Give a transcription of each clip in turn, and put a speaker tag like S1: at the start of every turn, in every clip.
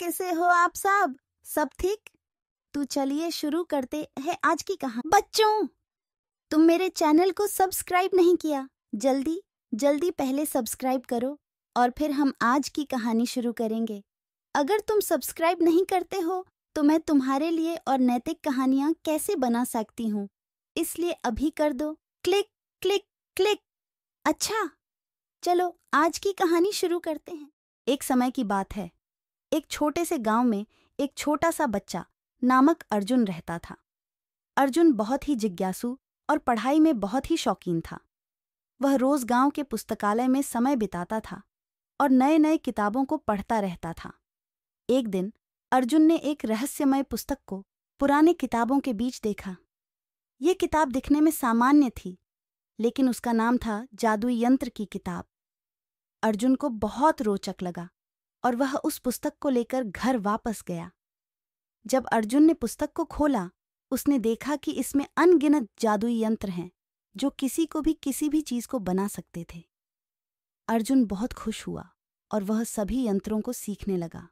S1: कैसे हो आप सब सब ठीक तो चलिए शुरू करते हैं आज की कहानी बच्चों तुम मेरे चैनल को सब्सक्राइब नहीं किया जल्दी जल्दी पहले सब्सक्राइब करो और फिर हम आज की कहानी शुरू करेंगे अगर तुम सब्सक्राइब नहीं करते हो तो मैं तुम्हारे लिए और नैतिक कहानियाँ कैसे बना सकती हूँ इसलिए अभी कर दो क्लिक क्लिक क्लिक अच्छा चलो आज की कहानी शुरू करते हैं एक समय की बात है एक छोटे से गांव में एक छोटा सा बच्चा नामक अर्जुन रहता था अर्जुन बहुत ही जिज्ञासु और पढ़ाई में बहुत ही शौकीन था वह रोज गांव के पुस्तकालय में समय बिताता था और नए नए किताबों को पढ़ता रहता था एक दिन अर्जुन ने एक रहस्यमय पुस्तक को पुराने किताबों के बीच देखा ये किताब दिखने में सामान्य थी लेकिन उसका नाम था जादुई यंत्र की किताब अर्जुन को बहुत रोचक लगा और वह उस पुस्तक को लेकर घर वापस गया जब अर्जुन ने पुस्तक को खोला उसने देखा कि इसमें अनगिनत जादुई यंत्र हैं जो किसी को भी किसी भी चीज को बना सकते थे अर्जुन बहुत खुश हुआ और वह सभी यंत्रों को सीखने लगा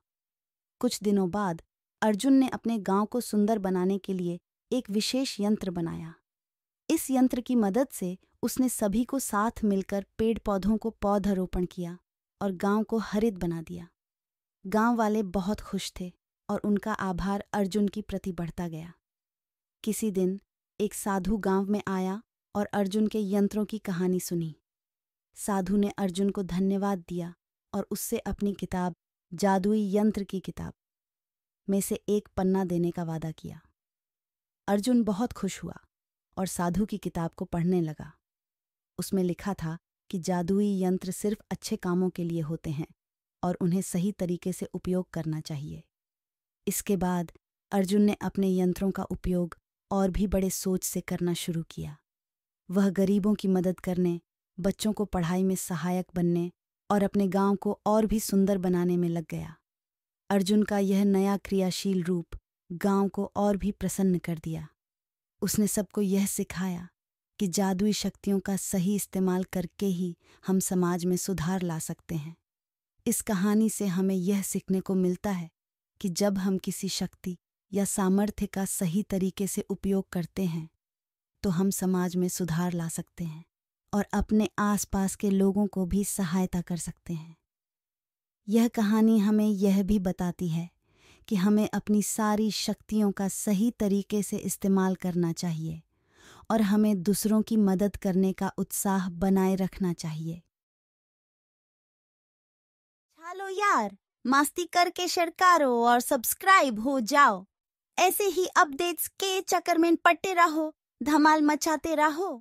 S1: कुछ दिनों बाद अर्जुन ने अपने गांव को सुंदर बनाने के लिए एक विशेष यंत्र बनाया इस यंत्र की मदद से उसने सभी को साथ मिलकर पेड़ पौधों को पौधरोपण किया और गांव को हरित बना दिया गांव वाले बहुत खुश थे और उनका आभार अर्जुन की प्रति बढ़ता गया किसी दिन एक साधु गांव में आया और अर्जुन के यंत्रों की कहानी सुनी साधु ने अर्जुन को धन्यवाद दिया और उससे अपनी किताब जादुई यंत्र की किताब में से एक पन्ना देने का वादा किया अर्जुन बहुत खुश हुआ और साधु की किताब को पढ़ने लगा उसमें लिखा था कि जादुई यंत्र सिर्फ अच्छे कामों के लिए होते हैं और उन्हें सही तरीके से उपयोग करना चाहिए इसके बाद अर्जुन ने अपने यंत्रों का उपयोग और भी बड़े सोच से करना शुरू किया वह गरीबों की मदद करने बच्चों को पढ़ाई में सहायक बनने और अपने गांव को और भी सुंदर बनाने में लग गया अर्जुन का यह नया क्रियाशील रूप गांव को और भी प्रसन्न कर दिया उसने सबको यह सिखाया कि जादुई शक्तियों का सही इस्तेमाल करके ही हम समाज में सुधार ला सकते हैं इस कहानी से हमें यह सीखने को मिलता है कि जब हम किसी शक्ति या सामर्थ्य का सही तरीके से उपयोग करते हैं तो हम समाज में सुधार ला सकते हैं और अपने आसपास के लोगों को भी सहायता कर सकते हैं यह कहानी हमें यह भी बताती है कि हमें अपनी सारी शक्तियों का सही तरीके से इस्तेमाल करना चाहिए और हमें दूसरों की मदद करने का उत्साह बनाए रखना चाहिए चलो यार मस्ती करके शरकारो और सब्सक्राइब हो जाओ ऐसे ही अपडेट्स के चक्कर में पट्टे रहो धमाल मचाते रहो